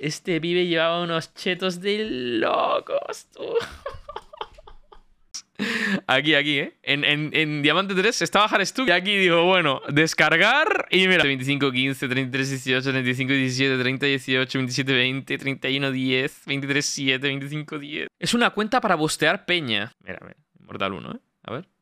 Este pibe llevaba unos chetos de locos, tú. Aquí, aquí, ¿eh? En, Diamante 3 estaba esto Y aquí digo, bueno, descargar. Y mira, 25, 15, 33, 18, 35, 17, 30, 18, 27, 20, 31, 10, 23, 7, 25, 10. Es una cuenta para bostear peña. Mira, mira, Mortal 1, ¿eh? A ver.